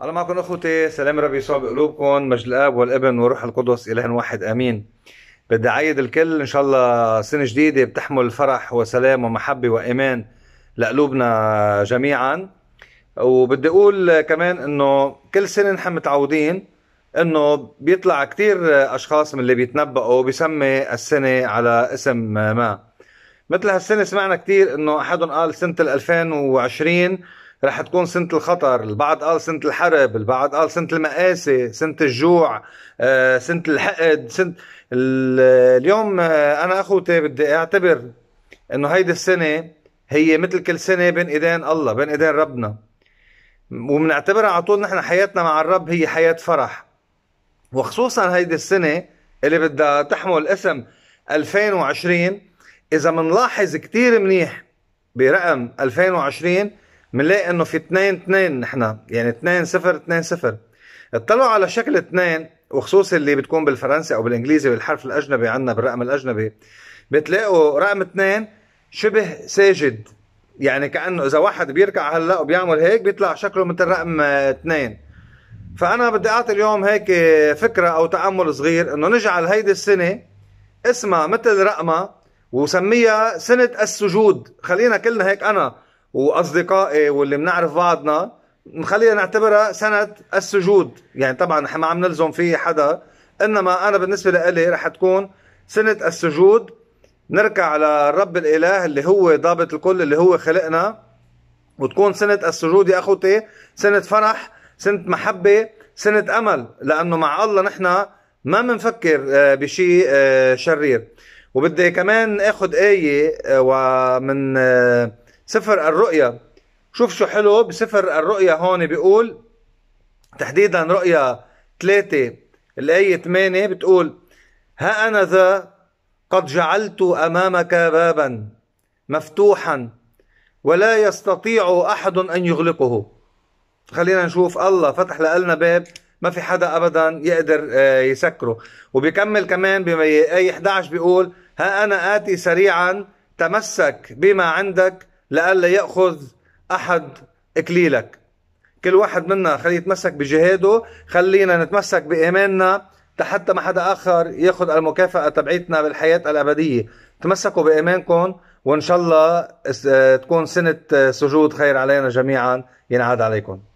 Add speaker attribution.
Speaker 1: على معكم اخوتي سلام ربي يسوع بقلوبكم مجد الاب والابن والروح القدس اله واحد امين بدي اعيد الكل ان شاء الله سنه جديده بتحمل فرح وسلام ومحبه وايمان لقلوبنا جميعا وبدي اقول كمان انه كل سنه نحن متعودين انه بيطلع كتير اشخاص من اللي بيتنبؤوا بسمي السنه على اسم ما مثل هالسنه سمعنا كتير انه احدهم قال سنه 2020 رح تكون سنة الخطر البعض قال سنة الحرب البعض قال سنة المآسي سنة الجوع آه، سنة الحقد سنة اليوم آه، أنا أخوتي بدي أعتبر أنه هيدي السنة هي مثل كل سنة بين إيدين الله بين إيدين ربنا وبنعتبرها على طول نحن حياتنا مع الرب هي حياة فرح وخصوصا هيدي السنة اللي بدها تحمل اسم 2020 إذا منلاحظ كتير منيح برقم 2020 بنلاقي انه في 2 2 نحن يعني 2 0 2 0 اطلعوا على شكل 2 وخصوص اللي بتكون بالفرنسي او بالانجليزي بالحرف الاجنبي عندنا بالرقم الاجنبي بتلاقوا رقم 2 شبه ساجد يعني كانه اذا واحد بيركع هلا وبيعمل هيك بيطلع شكله مثل رقم 2 فانا بدي اعطي اليوم هيك فكره او تامل صغير انه نجعل هيدي السنه اسمها مثل رقمها وسميها سنه السجود خلينا كلنا هيك انا واصدقائي واللي بنعرف بعضنا نخليها نعتبرها سنه السجود يعني طبعا ما عم نلزم في حدا انما انا بالنسبه لإلي رح تكون سنه السجود نركع على الرب الاله اللي هو ضابط الكل اللي هو خلقنا وتكون سنه السجود يا اخوتي سنه فرح سنه محبه سنه امل لانه مع الله نحن ما بنفكر آه، بشيء آه، شرير وبدي كمان اخذ ايه آه، ومن سفر الرؤيا شوف شو حلو بسفر الرؤيا هون بيقول تحديدا رؤيا 3 الآية 8 بتقول ها أنا ذا قد جعلت أمامك بابا مفتوحا ولا يستطيع أحد أن يغلقه خلينا نشوف الله فتح لنا باب ما في حدا ابدا يقدر آه، يسكره وبيكمل كمان بآية 11 بيقول ها انا اتي سريعا تمسك بما عندك لئلا يأخذ أحد إكليلك كل واحد منا خليه يتمسك بجهاده خلينا نتمسك بإيماننا حتى ما حدا آخر ياخذ المكافأة تبعيتنا بالحياة الأبدية تمسكوا بإيمانكم وإن شاء الله آه، تكون سنة آه، سجود خير علينا جميعا ينعاد عليكم